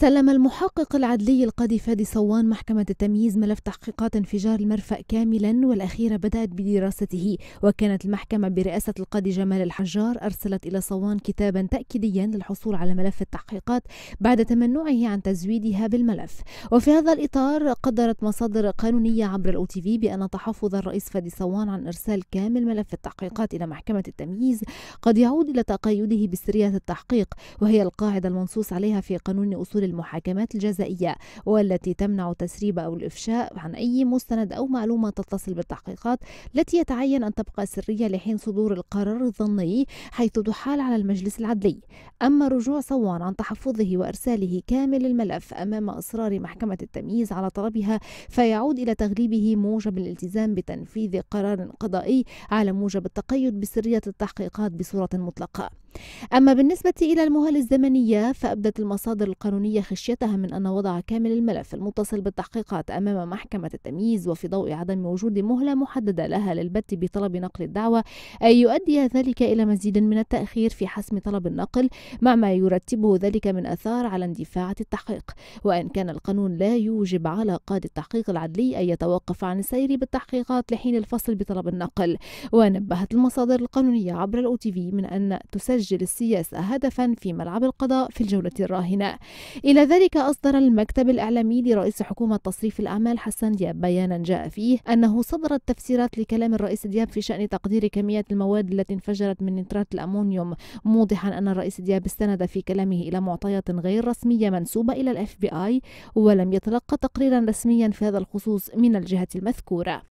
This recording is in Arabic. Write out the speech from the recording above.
سلم المحقق العدلي القاضي فادي صوان محكمة التمييز ملف تحقيقات انفجار المرفأ كاملا والأخيرة بدأت بدراسته وكانت المحكمة برئاسة القاضي جمال الحجار أرسلت إلى صوان كتابا تأكيديا للحصول على ملف التحقيقات بعد تمنعه عن تزويدها بالملف وفي هذا الإطار قدرت مصادر قانونية عبر الأو تي في بأن تحفظ الرئيس فادي صوان عن إرسال كامل ملف التحقيقات إلى محكمة التمييز قد يعود إلى تقيده بسرية التحقيق وهي القاعدة المنصوص عليها في قانون أصول للمحاكمات الجزائية والتي تمنع تسريب أو الإفشاء عن أي مستند أو معلومة تتصل بالتحقيقات التي يتعين أن تبقى سرية لحين صدور القرار الظني حيث تحال على المجلس العدلي أما رجوع صوان عن تحفظه وإرساله كامل الملف أمام إصرار محكمة التمييز على طلبها فيعود إلى تغليبه موجب الالتزام بتنفيذ قرار قضائي على موجب التقيد بسرية التحقيقات بصورة مطلقة أما بالنسبة إلى المهل الزمنية فأبدت المصادر القانونية خشيتها من أن وضع كامل الملف المتصل بالتحقيقات أمام محكمة التمييز وفي ضوء عدم وجود مهلة محددة لها للبت بطلب نقل الدعوة أن يؤدي ذلك إلى مزيد من التأخير في حسم طلب النقل مع ما يرتبه ذلك من أثار على اندفاعة التحقيق وإن كان القانون لا يوجب على قاد التحقيق العدلي أن يتوقف عن السير بالتحقيقات لحين الفصل بطلب النقل ونبهت المصادر القانونية عبر الأو تي في من أن تسجل يسجل السياسة هدفا في ملعب القضاء في الجولة الراهنة إلى ذلك أصدر المكتب الإعلامي لرئيس حكومة تصريف الأعمال حسن دياب بيانا جاء فيه أنه صدرت تفسيرات لكلام الرئيس دياب في شأن تقدير كمية المواد التي انفجرت من نترات الأمونيوم موضحا أن الرئيس دياب استند في كلامه إلى معطيات غير رسمية منسوبة إلى الاف بي آي ولم يتلقى تقريرا رسميا في هذا الخصوص من الجهة المذكورة